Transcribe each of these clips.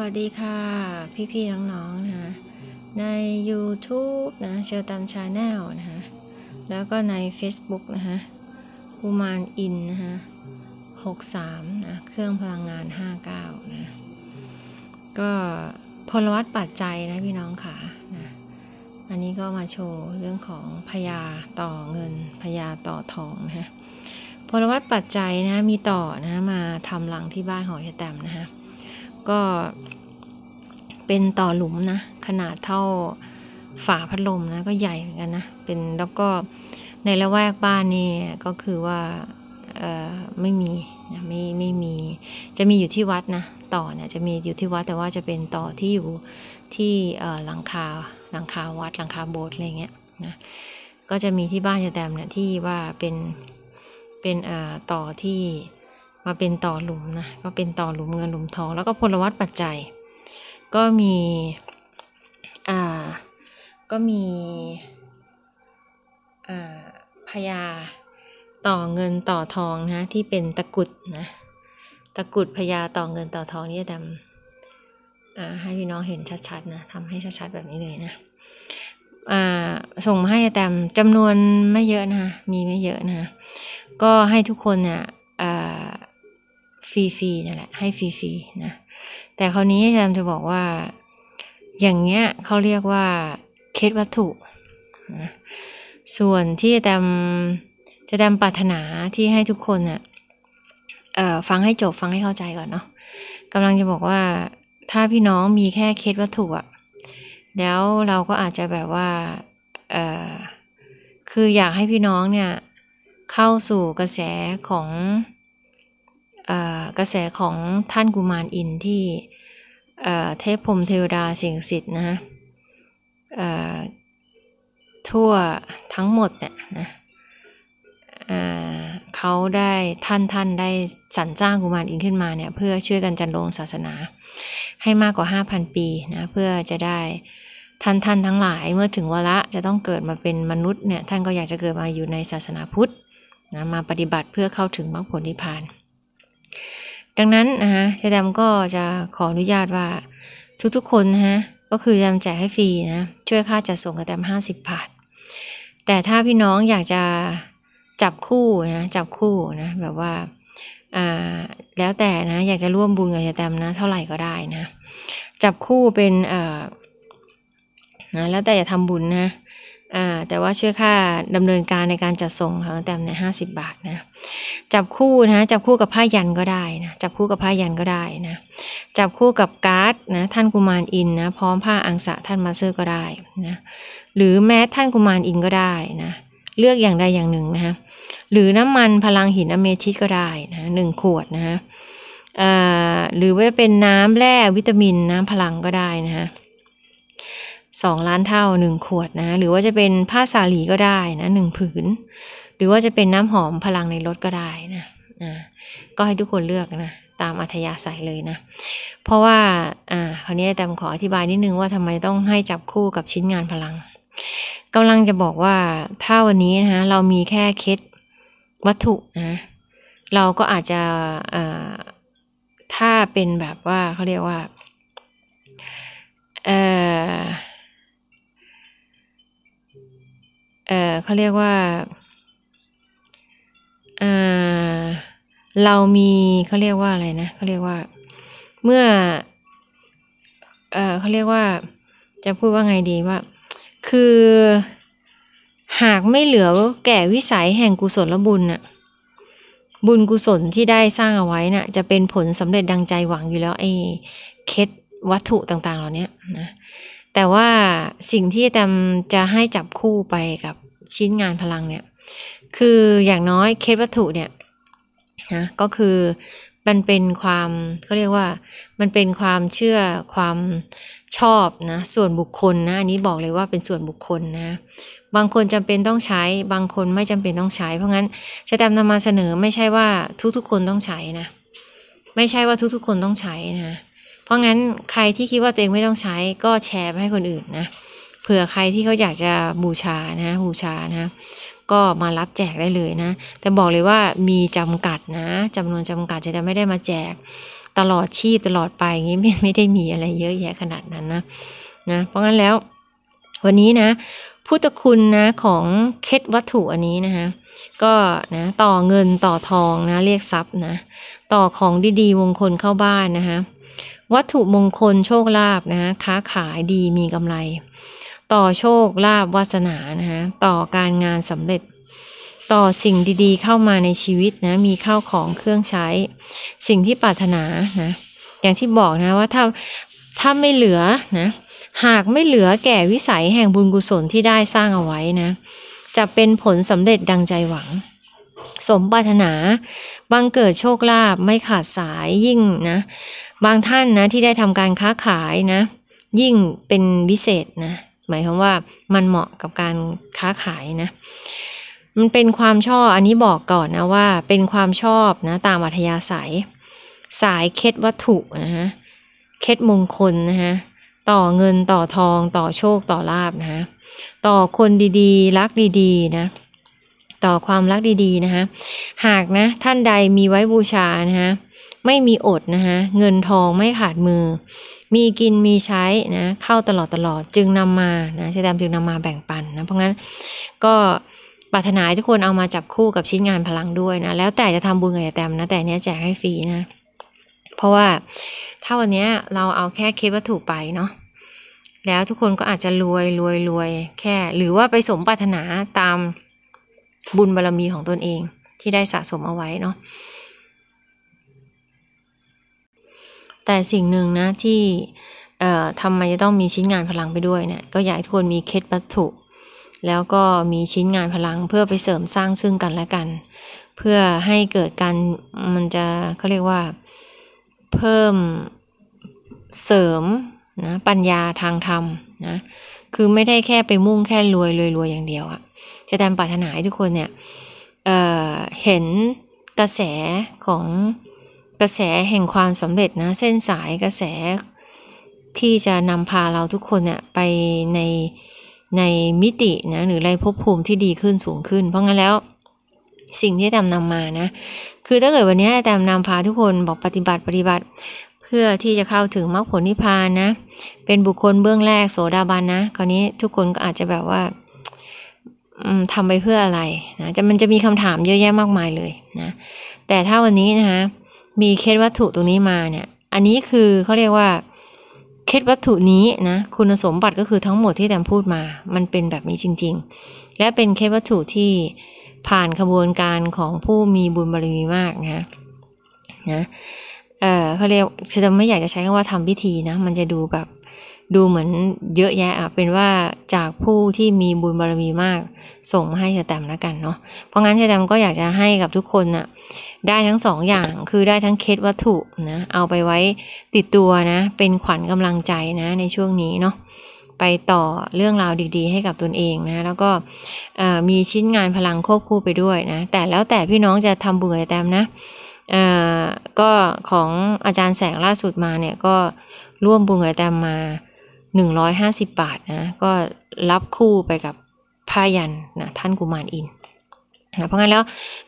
วัสดีค่ะ พี่พี่น้อง ๆ นะคะใน YouTube นะเชอตามชาแนลนะคะแล้วก็ใน Facebook นะคะกุมารอินนะคะหกสามนะ เครื่องพลังงานห้าเก้านะก็พลวัตปัจจัยนะพี่น้องค่ะนะอันนี้ก็มาโชว์เรื่องของพยาต่อเงินพยาต่อทองนะคะพลวัตปัจจัยนะมีต่อนะมาทำหลังที่บ้านของยายแตมนะคะก็เป็นต่อหลุมนะขนาดเท่าฝาพัดลมนะก็ใหญ่เหมือนกันนะเป็นแล้วก็ในละแวกบ้านนี่ก็คือว่าไม่มีนะไม่ไม่มีจะมีอยู่ที่วัดนะต่อเนี่ยจะมีอยู่ที่วัดแต่ว่าจะเป็นต่อที่อยู่ที่หลังคาหลังคาวัดหลังคาโบสถ์อะไรเงี้ยนะก็จะมีที่บ้านจะแตมเนี่ยที่ว่าเป็นเป็นต่อที่มาเป็นต่อหลุมนะก็เป็นต่อหลุมเงินหลุมทองแล้วก็พลวัตปัจจัย ก็มีอ่าก็มีอ่าพญาต่อเงินต่อทองนะที่เป็นตะกุดนะตะกุดพญาต่อเงินต่อทองนี่จะ่ำให้พี่น้องเห็นชัดๆนะทำให้ชัดๆแบบนี้เลยนะส่งมาให้แตมจำนวนไม่เยอะนะคะมีไม่เยอะนะคะก็ให้ทุกคนเนี่ยฟรีๆนั่นแหละให้ฟรีๆนะ แต่คราวนี้อาจารย์จะบอกว่า อย่างเงี้ยเขาเรียกว่า เคสวัตถุ ส่วนที่จะแตมจะดำปรารถนาที่ให้ทุกคนนะ่ยฟังให้จบฟังให้เข้าใจก่อนเนาะกำลังจะบอกว่า ถ้าพี่น้องมีแค่เคสวัตถุอะะแล้วเราก็อาจจะแบบว่าคืออยากให้พี่น้องเนี่ย เข้าสู่กระแสของกระแสของท่านกุมารอินที่เทพพรมเทวดาสิงสิทธ์นะฮะทั่วทั้งหมดเนี่ยนะเขาได้ท่านท่านได้สรรจ้างกุมารอินขึ้นมาเนี่ยเพื่อช่วยกันจันโงศาสนาให้มากกว่า 5,000 ปีนะเพื่อจะได้ท่านท่านทั้งหลายเมื่อถึงวาระจะต้องเกิดมาเป็นมนุษย์เนี่ยท่านก็อยากจะเกิดมาอยู่ในศาสนาพุทธนะมาปฏิบัติเพื่อเข้าถึงมรรคผลนิพพานดังนั้นนะคะชายดำก็จะขออนุญาตว่าทุกๆคนนะฮะก็คือจำจ่ายให้ฟรีนะช่วยค่าจัดส่งกระแตม 50บาทแต่ถ้าพี่น้องอยากจะจับคู่นะจับคู่นะแบบว่าอ่า แล้วแต่นะอยากจะร่วมบุญกับยายแตมนะเท่าไหร่ก็ได้นะจับคู่เป็นอ่านะแล้วแต่จะทำบุญนะแต่ว่าช่วยค่าดำเนินการในการจัดส่งของแต้มในห้าสิบบาทนะจับคู่นะจับคู่กับผ้ายันก็ได้นะจับคู่กับผ้ายันก็ได้นะ จับคู่กับการ์ดนะท่านกุมารอินนะพร้อมผ้าอังสะท่านมาเซอร์ก็ได้นะหรือแม้ท่านกุมารอินก็ได้นะ เลือกอย่างใดอย่างหนึ่งนะฮะหรือน้ำมันพลังหินอเมทิสก็ได้นะหนึ่งขวดนะฮะหรือว่าเป็นน้ำแร่วิตามินน้ำพลังก็ได้นะฮะ2 ล้านเท่า 1 ขวดนะหรือว่าจะเป็นผ้าสาลีก็ได้นะหนึ่งผืน หรือว่าจะเป็นน้ำหอมพลังในรถก็ได้นะนะก็ให้ทุกคนเลือกนะตามอัธยาศัยเลยนะเพราะว่าอ่าคราวนี้แต่ผมขออธิบายนิดนึงว่าทำไมต้องให้จับคู่กับชิ้นงานพลังกำลังจะบอกว่า ถ้าวันนี้นะะเรามีแค่เคสวัตถุนะเราก็อาจจะถ้าเป็นแบบว่าเขาเรียกว่าเอ่อเออเขาเรียกว่า เอ่อ เรามีเขาเรียกว่าอะไรนะเขาเรียกว่า เมื่อ เอ่อเขาเรียกว่า จะพูดว่าไงดีว่า คือหากไม่เหลือแก่วิสัยแห่งกุศลบุญน่ะบุญกุศลที่ได้สร้างเอาไว้นะ่ะจะเป็นผลสำเร็จดังใจหวังอยู่แล้วไอ้เคสวัตถุต่างๆเหล่านี้นะแต่ว่าสิ่งที่แตมจะให้จับคู่ไปกับชิ้นงานพลังเนี่ย คืออย่างน้อยเคสวัตถุเนี่ยนะก็คือมันเป็นความเขาเรียกว่า มันเป็นความเชื่อความชอบนะส่วนบุคคลนะอันนี้บอกเลยว่าเป็นส่วนบุคคลนะ บางคนจำเป็นต้องใช้บางคนไม่จำเป็นต้องใช้ เพราะงั้นจะตามนำมาเสนอไม่ใช่ว่าทุกๆ คนต้องใช้นะ ไม่ใช่ว่าทุกๆ คนต้องใช้นะเพราะงั้นใครที่คิดว่าตัวเองไม่ต้องใช้ก็แชร์ไปให้คนอื่นนะเผื่อใครที่เขาอยากจะบูชานะบูชานะก็มารับแจกได้เลยนะ แต่บอกเลยว่ามีจำกัดนะ จำนวนจำกัดจะไม่ได้มาแจกตลอดชีพตลอดไปอย่างนี้ไม่ไม่ได้มีอะไรเยอะแยะขนาดนั้น นะนะ เพราะงั้นแล้ววันนี้นะพุทธคุณนะของเคล็ดวัตถุอันนี้นะคะก็นะต่อเงินต่อทองนะ เรียกทรัพย์นะ ต่อของดีๆมงคลเข้าบ้านนะคะวัตถุมงคลโชคลาภนะคะค้าขายดีมีกำไร ต่อโชคลาภวาสนานะคะต่อการงานสำเร็จ ต่อสิ่งดีๆเข้ามาในชีวิตนะ มีข้าวของเครื่องใช้ สิ่งที่ปรารถนานะอย่างที่บอกนะว่าถ้าถ้าไม่เหลือนะหากไม่เหลือแก่วิสัยแห่งบุญกุศลที่ได้สร้างเอาไว้นะ จะเป็นผลสำเร็จดังใจหวัง สมปรารถนาบังเกิดโชคลาภไม่ขาดสายยิ่งนะ บางท่านนะที่ได้ทำการค้าขายนะ ยิ่งเป็นพิเศษนะ หมายความว่ามันเหมาะกับการค้าขายนะ มันเป็นความชอบอันนี้บอกก่อนนะว่า เป็นความชอบนะ ตามอัธยาศัย สายเคล็ดวัตถุนะฮะเคล็ดมงคลนะฮะต่อเงินต่อทองต่อโชคต่อลาบนะฮะต่อคนดีๆ รักดีๆนะต่อความรักดีๆนะคะหากนะท่านใดมีไว้บูชานะฮะไม่มีอดนะคะเงินทองไม่ขาดมือ มีกินมีใช้นะเข้าตลอดตลอดจึงนำมานะเชดามจึงนำมาแบ่งปันนะเพราะงั้นก็ปรารถนาทุกคนเอามาจับคู่กับชิ้นงานพลังด้วยนะแล้วแต่จะทำบุญกับแต่มนะแต่เนี้ยแจกให้ฟรีนะเพราะว่าถ้าวันนี้เราเอาแค่เคดวัตถุไปเนาะแล้วทุกคนก็อาจจะรวยรวยรวยแค่หรือว่าไปสมปรารถนาตามบุญบารรมีของตนเองที่ได้สะสมเอาไว้เนาะแต่สิ่งหนึ่งนะที่ทำไมจะต้องมีชิ้นงานพลังไปด้วยเนะี่ยก็อยากทุกคนมีเคสวัตถุ แล้วก็มีชิ้นงานพลังเพื่อไปเสริมสร้างซึ่งกันและกัน เพื่อให้เกิดการมันจะเขาเรียกว่าเพิ่มเสริมนะปัญญาทางธรรมนะคือไม่ได้แค่ไปมุ่งแค่รวยรวยรวยอย่างเดียวอะจะตามปรารถนาให้ทุกคนเนี่ยเเห็นกระแสของกระแสแห่งความสำเร็จนะเส้นสายกระแสที่จะนำพาเราทุกคนเนี่ยไปในในมิตินะหรือไรภพภูมิที่ดีขึ้นสูงขึ้นเพราะงั้นแล้วสิ่งที่แตมนำมานะ คือถ้าเกิดวันนี้แตมนำพาทุกคนบอกปฏิบัติปฏิบัติ เพื่อที่จะเข้าถึงมรรคผลนิพพานนะ เป็นบุคคลเบื้องแรกโสดาบัน นะ คราวนี้ทุกคนก็อาจจะแบบว่าทำไปเพื่ออะไรนะ จะมันจะมีคำถามเยอะแยะมากมายเลยนะ แต่ถ้าวันนี้นะคะมีเคล็ดวัตถุตรงนี้มาเนี่ย อันนี้คือเขาเรียกว่าเคล็ดวัตถุนี้นะ คุณสมบัติก็คือทั้งหมดที่แตมพูดมา มันเป็นแบบนี้จริง ๆ และเป็นเคล็ดวัตถุที่ผ่านขบวนการของผู้มีบุญบารมีมากนะนะเออเขาเรียกจะไม่อยากจะใช้คำว่าทำพิธีนะ มันจะดูแบบดูเหมือนเยอะแยะอะเป็นว่าจากผู้ที่มีบุญบารมีมาก ส่งมาให้เฉแตมแล้วกันเนาะเพราะงั้นเฉแตมก็อยากจะให้กับทุกคนน่ะได้ทั้งสองอย่างคือได้ทั้งเคสวัตถุนะเอาไปไว้ติดตัวนะเป็นขวัญกำลังใจนะในช่วงนี้เนาะไปต่อเรื่องราวดีๆให้กับตนเองนะแล้วก็มีชิ้นงานพลังควบคู่ไปด้วยนะ แต่แล้วแต่พี่น้องจะทำบุญอะไรตามนะก็ของอาจารย์แสงล่าสุดมาเนี่ยก็ร่วมบุญกับแตมมา 150บาทนะก็รับคู่ไปกับพายันนะท่านกุมารอินนะเพราะงั้นแล้ว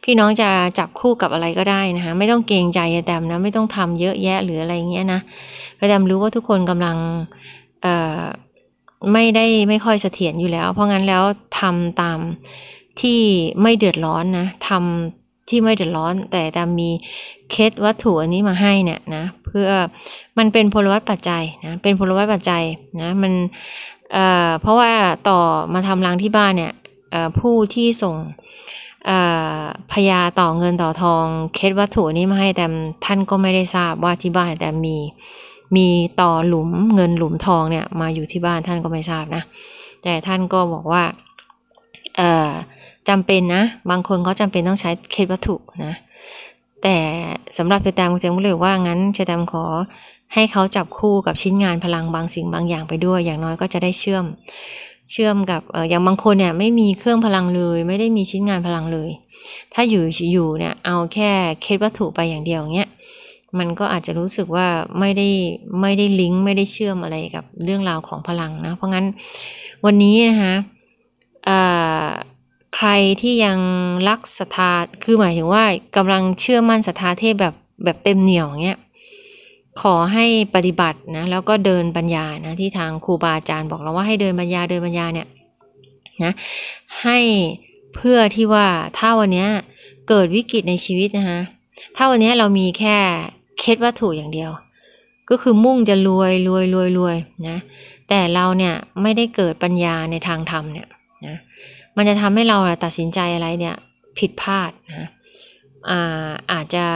พี่น้องจะจับคู่กับอะไรก็ได้นะคะไม่ต้องเกรงใจแตมนะไม่ต้องทำเยอะแยะหรืออะไรเงี้ยนะแตมรู้ว่าทุกคนกำลังอไม่ได้ไม่ค่อยเสถียรอยู่แล้ว เพราะงั้นแล้วทำตามที่ไม่เดือดร้อนนะทำที่ไม่เดือดร้อน แต่แต่มีเคสวัตถุอันนี้มาให้เนี่ยนะ เพื่อมันเป็นพลวัตปัจจัยนะ เป็นพลวัตปัจจัยนะ มัน เอ่อ เพราะว่าต่อมาทำรังที่บ้านเนี่ยผู้ที่ส่งพยาต่อเงินต่อทองเคสวัตถุนี้มาให้ แต่ท่านก็ไม่ได้ทราบว่าที่บ้านแต่มีมีต่อหลุมเงินหลุมทองเนี่ยมาอยู่ที่บ้านท่านก็ไม่ทราบนะ แต่ท่านก็บอกว่าจำเป็นนะ บางคนเขาจำเป็นต้องใช้เคลดวัตถุนะ แต่สำหรับเชตามเจมกเลยว่า งั้นเชตามขอให้เขาจับคู่กับชิ้นงานพลังบางสิ่งบางอย่างไปด้วย อย่างน้อยก็จะได้เชื่อม เชื่อมกับอย่างบางคนเนี่ยไม่มีเครื่องพลังเลย ไม่ได้มีชิ้นงานพลังเลย ถ้าอยู่อยู่เนี่ยเอาแค่เคลดวัตถุไปอย่างเดียวเนี้ยมันก็อาจจะรู้สึกว่าไม่ได้ไม่ได้ลิงก์ไม่ได้เชื่อมอะไรกับเรื่องราวของพลังนะ เพราะงั้นวันนี้นะคะใครที่ยังรักศรัทธา คือหมายถึงว่ากำลังเชื่อมั่นศรัทธาเทพ แบบแบบเต็มเหนี่ยวเงี้ยขอให้ปฏิบัตินะแล้วก็เดินปัญญานะที่ทางครูบาอาจารย์บอกเราว่าให้เดินปัญญาเดินปัญญาเนี่ยนะให้เพื่อที่ว่าถ้าวันนี้เกิดวิกฤตในชีวิตนะคะถ้าวันนี้เรามีแค่เคิดวัตถุอย่างเดียว ก็คือมุ่งจะรวยรวยรวยรวยนะ แต่เราเนี่ย ไม่ได้เกิดปัญญาในทางธรรมเนี่ยนะ มันจะทำให้เราตัดสินใจอะไรเนี่ยผิดพลาดนะอาอาจจะ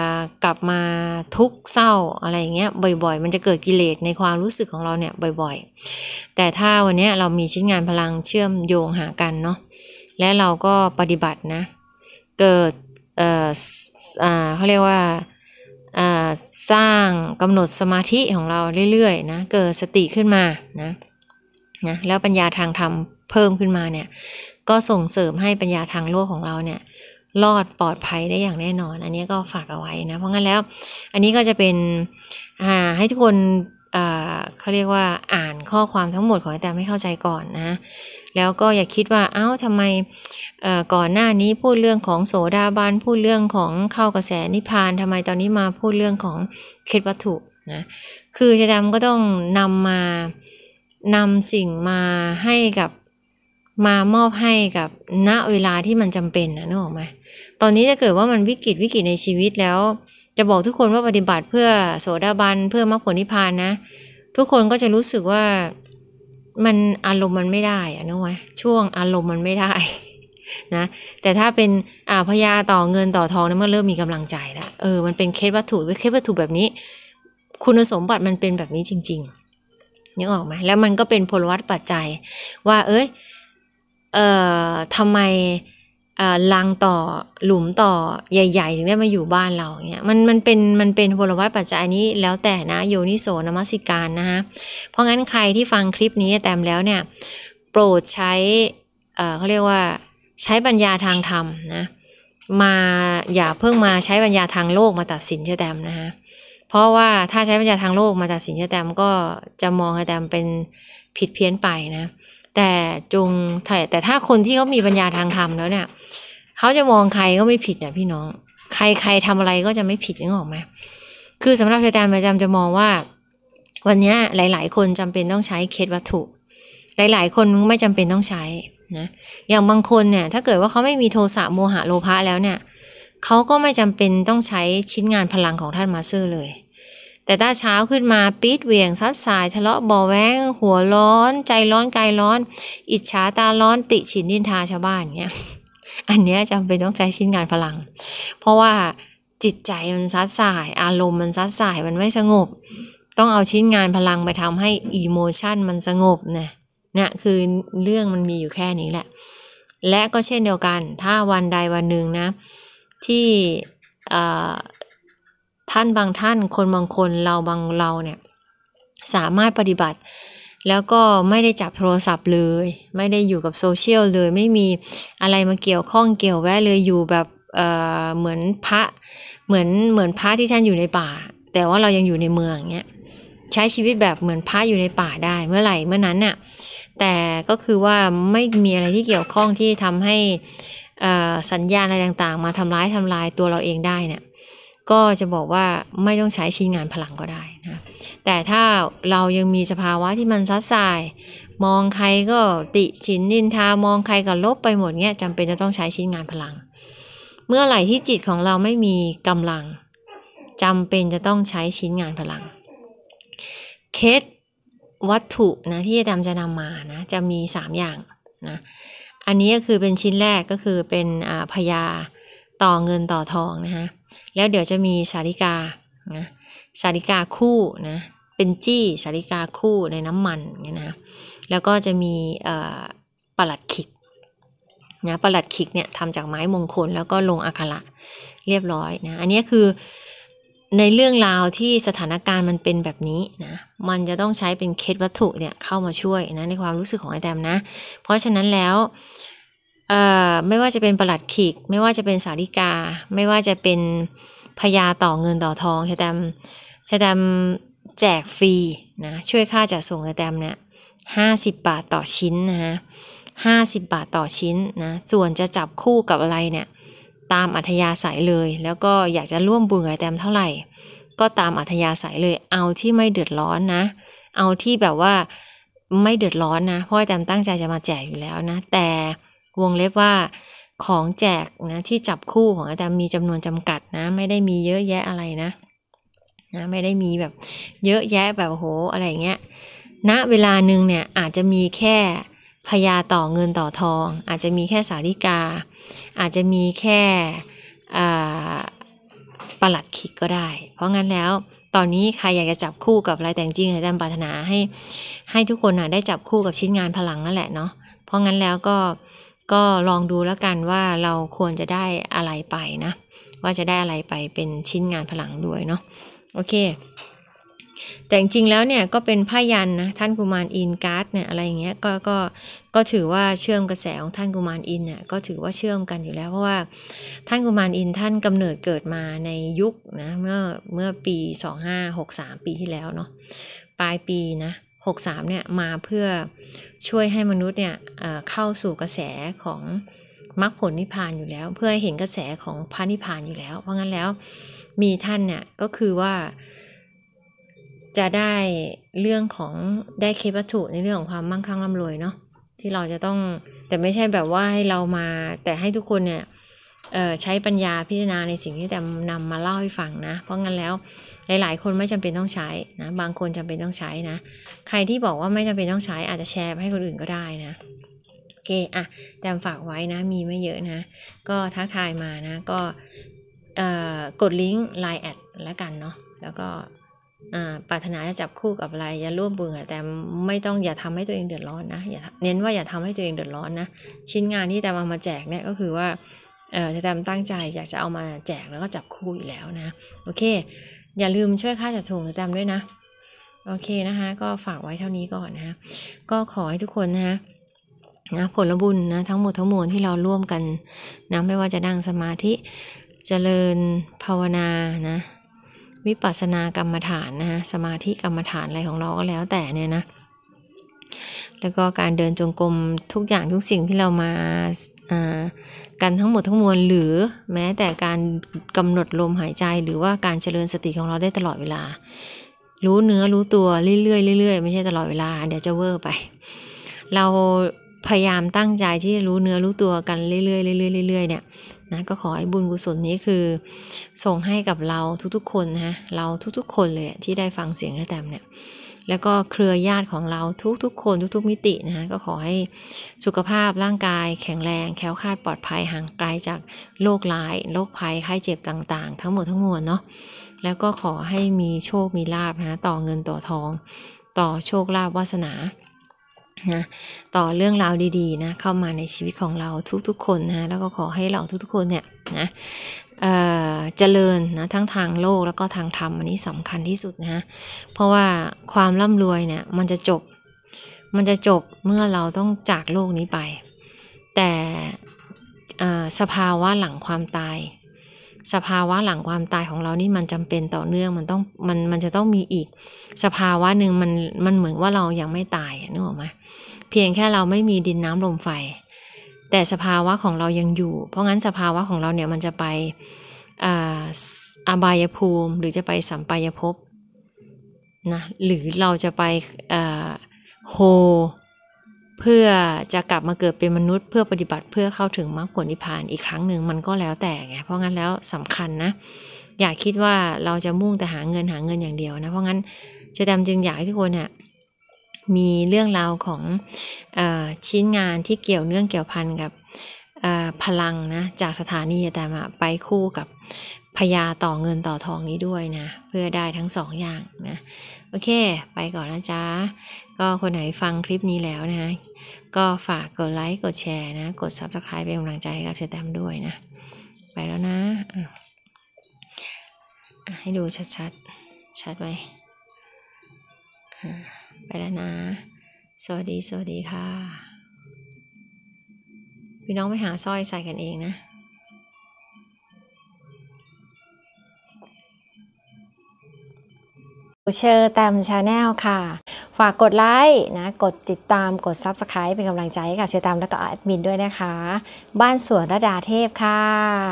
กลับมาทุกเศร้าอะไรอย่างเงี้ย บ่อย ๆ มันจะเกิดกิเลสในความรู้สึกของเราเนี่ยบ่อยๆ แต่ถ้าวันนี้เรามีชิ้นงานพลังเชื่อมโยงหากันเนาะ และเราก็ปฏิบัตินะ เกิดเอ่ออ่เขาเรียกว่าอ่สร้างกำหนดสมาธิของเราเรื่อยๆ นะ เกิดสติขึ้นมา นะ นะ แล้วปัญญาทางธรรมเพิ่มขึ้นมาเนี่ย ก็ส่งเสริมให้ปัญญาทางโลกของเราเนี่ย รอดปลอดภัยได้อย่างแน่นอน อันนี้ก็ฝากเอาไว้นะ เพราะงั้นแล้ว อันนี้ก็จะเป็นให้ทุกคนเขาเรียกว่า อ่านข้อความทั้งหมดของอาจารย์ไม่เข้าใจก่อนนะแล้วก็อย่าคิดว่า เอา้าทำไมก่อนหน้านี้พูดเรื่องของโสดาบัน พูดเรื่องของเข้ากระแสนิพานทำไมตอนนี้มาพูดเรื่องของเคล็ดวัตถุนะ คือชะดามก็ต้องนำมานำสิ่งมาให้กับ มามอบให้กับ ณ เวลาที่มันจำเป็นนะนึกออกไหมตอนนี้จะเกิดว่ามันวิกฤตวิกฤตในชีวิตแล้ว จะบอกทุกคนว่าปฏิบัติเพื่อโสดาบัน เพื่อมรรคผลนิพพานนะ ทุกคนก็จะรู้สึกว่ามันอารมณ์มันไม่ได้อะนึกไหมช่วงอารมณ์มันไม่ได้นะ แต่ถ้าเป็นอ่าพยาต่อเงินต่อทองเนี่ยมันเริ่มมีกำลังใจแล้ว เออ มันเป็นเคสวัตถุเคสวัตถุแบบนี้ คุณสมบัติมันเป็นแบบนี้จริงๆนึกออกไหม แล้วมันก็เป็นพลวัตปัจจัยว่า เอ้ย เอ่อทำไมลังต่อหลุมต่อใหญ่ๆถึงได้มาอยู่บ้านเราเนี่ยมันมันเป็นมันเป็นพลวัตปัจจัยนี้แล้วแต่นะโยนิโสนมัสิการนะคะเพราะงั้นใครที่ฟังคลิปนี้แต้มแล้วเนี่ยโปรดใช้เขาเรียกว่าใช้ปัญญาทางธรรมนะมาอย่าเพิ่งมาใช้ปัญญาทางโลกมาตัดสินเชแตมนะคะเพราะว่าถ้าใช้ปัญญาทางโลกมาตัดสินเชแตมก็จะมองเชแตมเป็นผิดเพี้ยนไปนะแต่จงแต่ถ้าคนที่เขามีปัญญาทางธรรมแล้วเนี่ยเขาจะมองใครก็ไม่ผิดเนี่ยพี่น้อง ใครใครทำอะไรก็จะไม่ผิดนึกออกไหมคือสำหรับอาตารประจำจะมองว่า วันนี้หลายๆ คนจำเป็นต้องใช้เคสวัตถุ หลายๆ คนไม่จำเป็นต้องใช้นะอย่างบางคนเนี่ย ถ้าเกิดว่าเขาไม่มีโทสะโมหะโลภะแล้วเนี่ยเขาก็ไม่จำเป็นต้องใช้ชิ้นงานพลังของท่านมาเซอร์เลยแต่ถ้าเช้าขึ้นมาปีดเหวี่ยงซัดสาย ทะเลาะบ่อแวงหัวร้อน ใจร้อนกายร้อน อิจฉาตาร้อนติฉินนินทาชาวบ้านเนี่ยอันเนี้ยจำเป็นต้องใช้ชิ้นงานพลัง เพราะว่าจิตใจมันซัดสาย อารมณ์มันซัดสายมันไม่สงบ ต้องเอาชิ้นงานพลังไปทำให้อีโมชันมันสงบเนี่ยเนี่ย คือเรื่องมันมีอยู่แค่นี้แหละ และก็เช่นเดียวกันถ้าวันใดวันหนึ่งนะ ที่ท่านบางท่าน คนบางคน เราบางเราเนี่ยสามารถปฏิบัติ แล้วก็ไม่ได้จับโทรศัพท์เลย ไม่ได้อยู่กับโซเชียลเลยไม่มีอะไรมาเกี่ยวข้องเกี่ยวแวะเลยอยู่แบบเเหมือนพระเหมือนเหมือนพระที่ท่านอยู่ในป่า แต่ว่าเรายังอยู่ในเมืองเนี้ยใช้ชีวิตแบบเหมือนพระอยู่ในป่าได้เมื่อไหร่เมื่อนั้นน่ะแต่ก็คือว่าไม่มีอะไรที่เกี่ยวข้องที่ทำให้สัญญาณอะไรต่าง ๆ มาทำร้ายทำลายตัวเราเองได้เนี่ยก็จะบอกว่าไม่ต้องใช้ชิ้นงานพลังก็ได้นะ แต่ถ้าเรายังมีสภาวะที่มันซัดสาย มองใครก็ติชินนินทามองใครก็ลบไปหมดเงี้ยจำเป็นจะต้องใช้ชิ้นงานพลัง เมื่อไหร่ที่จิตของเราไม่มีกำลังจำเป็นจะต้องใช้ชิ้นงานพลัง เคสวัตถุนะที่อาจาจะนำมานะจะมี 3 อย่างนะ อันนี้ก็คือเป็นชิ้นแรกก็คือเป็นพยาต่อเงินต่อทองนะคะแล้วเดี๋ยวจะมีสาริกา นะ สาริกาคู่นะ เป็นจี้สาริกาคู่ในน้ำมันเงี่ยนะ แล้วก็จะมีประหลัดขิกนะประหลัดขิกเนี่ยทำจากไม้มงคลแล้วก็ลงอักขระเรียบร้อยนะ อันนี้คือในเรื่องราวที่สถานการณ์มันเป็นแบบนี้นะ มันจะต้องใช้เป็นเคสวัตถุเนี่ยเข้ามาช่วยนะในความรู้สึกของไอแตมนะ เพราะฉะนั้นแล้วไม่ว่าจะเป็นประหลัดขิกไม่ว่าจะเป็นสาริกา ไม่ว่าจะเป็นพญาต่อเงินต่อทองชะแตมชะแตมแจกฟรีนะช่วยค่าจัดส่งชะแตมเนี่ยห้าสิบบาทต่อชิ้นนะฮะห้าสิบบาทต่อชิ้นนะส่วนจะจับคู่กับอะไรเนี่ยตามอัธยาศัยเลยแล้วก็อยากจะร่วมบุญกับแตมเท่าไหร่ก็ตามอัธยาศัยเลย เอาที่ไม่เดือดร้อนนะ เอาที่แบบว่าไม่เดือดร้อนนะเพราะแตมตั้งใจจะมาแจกอยู่แล้วนะแต่วงเล็บว่าของแจกนะ ที่จับคู่ของอาจารย์มีจำนวนจำกัดนะ ไม่ได้มีเยอะแยะอะไรนะนะ ไม่ได้มีแบบเยอะแยะแบบโหอะไรเงี้ยณนะเวลาหนึ่งเนี่ยอาจจะมีแค่พยาต่อเงินต่อทอง อาจจะมีแค่สาริกา อาจจะมีแค่ประหลัดขิก ก็ได้ เพราะงั้นแล้วตอนนี้ใครอยากจะจับคู่กับลายแต่งจริงอาจารย์ปรารถนาให้ ให้ทุกคนนะได้จับคู่กับชิ้นงานพลังนั่นแหละเนาะเพราะงั้นแล้วก็ก็ลองดูแล้วกันว่าเราควรจะได้อะไรไปนะ ว่าจะได้อะไรไปเป็นชิ้นงานผลังด้วยเนาะโอเค แต่จริงแล้วเนี่ยก็เป็นผ้ายันนะ ท่านกุมารอินการ์ดเนี่ยอะไรอย่างเงี้ยก็ก็ก็ถือว่าเชื่อมกระแสของท่านกุมารอินเนี่ยก็ถือว่าเชื่อมกันอยู่แล้วเพราะว่าท่านกุมารอินท่านกำเนิดเกิดมาในยุคนะเมื่อเมื่อปี 2563 ปีที่แล้วเนาะปลายปีนะ63เนี่ยมาเพื่อช่วยให้มนุษย์เนี่ยเข้าสู่กระแสของมรรคผลนิพพานอยู่แล้ว เพื่อให้เห็นกระแสของพระนิพพานอยู่แล้ว เพราะงั้นแล้วมีท่านเนี่ยก็คือว่า จะได้เรื่องของได้เคปัตถุในเรื่องของความมั่งคั่งร่ำรวยเนาะที่เราจะต้องแต่ไม่ใช่แบบว่าให้เรามาแต่ให้ทุกคนเนี่ยใช้ปัญญาพิจารณาในสิ่งที่แต่นำมาเล่าให้ฟังนะ เพราะงั้นแล้วหลายๆคนไม่จำเป็นต้องใช้นะ บางคนจำเป็นต้องใช้นะ ใครที่บอกว่าไม่จำเป็นต้องใช้ อาจจะแชร์ให้คนอื่นก็ได้นะ โอเค อ่ะ แต่ฝากไว้นะ มีไม่เยอะนะ ก็ทักทายมานะ ก็กดลิงก์ Line แอดแล้วกันเนาะ แล้วก็ปรารถนาจะจับคู่กับอะไรจะร่วมบุญแต่ไม่ต้องอย่าทำให้ตัวเองเดือดร้อนนะ อย่าเน้นว่าอย่าทำให้ตัวเองเดือดร้อนนะ ชิ้นงานที่แต่มามาแจกเนี่ยก็คือว่าเออแตมตั้งใจอยากจะเอามาแจก แล้วก็จับคู่อยู่แล้วนะ โอเค อย่าลืมช่วยค่าจัดส่งแตมด้วยนะ โอเคนะคะ ก็ฝากไว้เท่านี้ก่อนนะคะก็ขอให้ทุกคนนะคะนะผลบุญนะทั้งหมดทั้งมวลที่เราร่วมกันนะไม่ว่าจะนั่งสมาธิจเจริญภาวนานะวิปัสสนากรรมฐานนะฮะสมาธิกรรมฐานอะไรของเราก็แล้วแต่เนี่ยนะแล้วก็การเดินจงกรมทุกอย่างทุกสิ่งที่เรามากันทั้งหมดทั้งมวลหรือแม้แต่การกำหนดลมหายใจหรือว่าการเจริญสติของเราได้ตลอดเวลา รู้เนื้อรู้ตัวเรื่อยๆเรื่อยๆ ไม่ใช่ตลอดเวลาเดี๋ยวจะเวอร์ไป เราพยายามตั้งใจที่จะรู้เนื้อรู้ตัวกันเรื่อยๆเรื่อยๆเรื่อยๆเนี่ยนะก็ขอให้บุญกุศลนี้คือส่งให้กับเราทุกๆคนนะเราทุกๆ คนเลยที่ได้ฟังเสียงแม้แตมเนี่ยแล้วก็เครือญาติของเราทุกๆ คนทุกๆมิตินะคะก็ขอให้สุขภาพ ร่างกาย แข็งแรง แข็งคาดปลอดภัยห่างไกลจากโรคร้ายโรคภัยไข้เจ็บต่างๆ ทั้งหมดทั้งมวลเนาะแล้วก็ขอให้มีโชคมีลาบนะต่อเงินต่อทอง ต่อโชคลาบวาสนานะต่อเรื่องราวดีๆนะเข้ามาในชีวิตของเราทุกๆคนนะแล้วก็ขอให้เราทุกๆคนเนี่ยนะเจริญนะทั้งทางโลกแล้วก็ทางธรรมอันนี้สำคัญที่สุดนะเพราะว่าความร่ำรวยเนี่ยมันจะจบ มันจะจบเมื่อเราต้องจากโลกนี้ไป แต่สภาวะหลังความตาย สภาวะหลังความตายของเรานี่มันจำเป็นต่อเนื่องมันต้องมันมันจะต้องมีอีกสภาวะหนึ่งมันมันเหมือนว่าเรายังไม่ตายนึกออกไหมเพียงแค่เราไม่มีดินน้ำลมไฟแต่สภาวะของเรายังอยู่ เพราะงั้นสภาวะของเราเนี่ยมันจะไปอาบายภูมิหรือจะไปสัมปายภพนะหรือเราจะไปโฮเพื่อจะกลับมาเกิดเป็นมนุษย์เพื่อปฏิบัติเพื่อเข้าถึงมรรคผลนิพพานอีกครั้งหนึ่งมันก็แล้วแต่ไงเพราะงั้นแล้วสำคัญนะอย่าคิดว่าเราจะมุ่งแต่หาเงินหาเงินอย่างเดียวนะเพราะงั้นเจดำจึงอยากให้ทุกคนเนี่ยมีเรื่องราวของอชิ้นงานที่เกี่ยวเนื่องเกี่ยวพันกับพลังนะ จากสถานีแต่มาไปคู่กับพยาต่อเงินต่อทองนี้ด้วยนะ เพื่อได้ทั้งสองอย่างนะ โอเคไปก่อนนะจ๊ะก็คนไหนฟังคลิปนี้แล้วนะก็ฝากกดไลค์กดแชร์นะ กด Subscribe เป็นกำลังใจให้กับเชแตมด้วยนะ ไปแล้วนะ ให้ดูชัดๆ ชัดไหมไปแล้วนะ สวัสดี สวัสดีค่ะ พี่น้องไปหาสร้อยใส่กันเองนะ เชอร์แตมชาแนลค่ะ ฝากกดไลค์นะ กดติดตามกด Subscribe เป็นกำลังใจให้กับเชอร์แตมและก็แอดมินด้วยนะคะ บ้านสวนระดาเทพค่ะ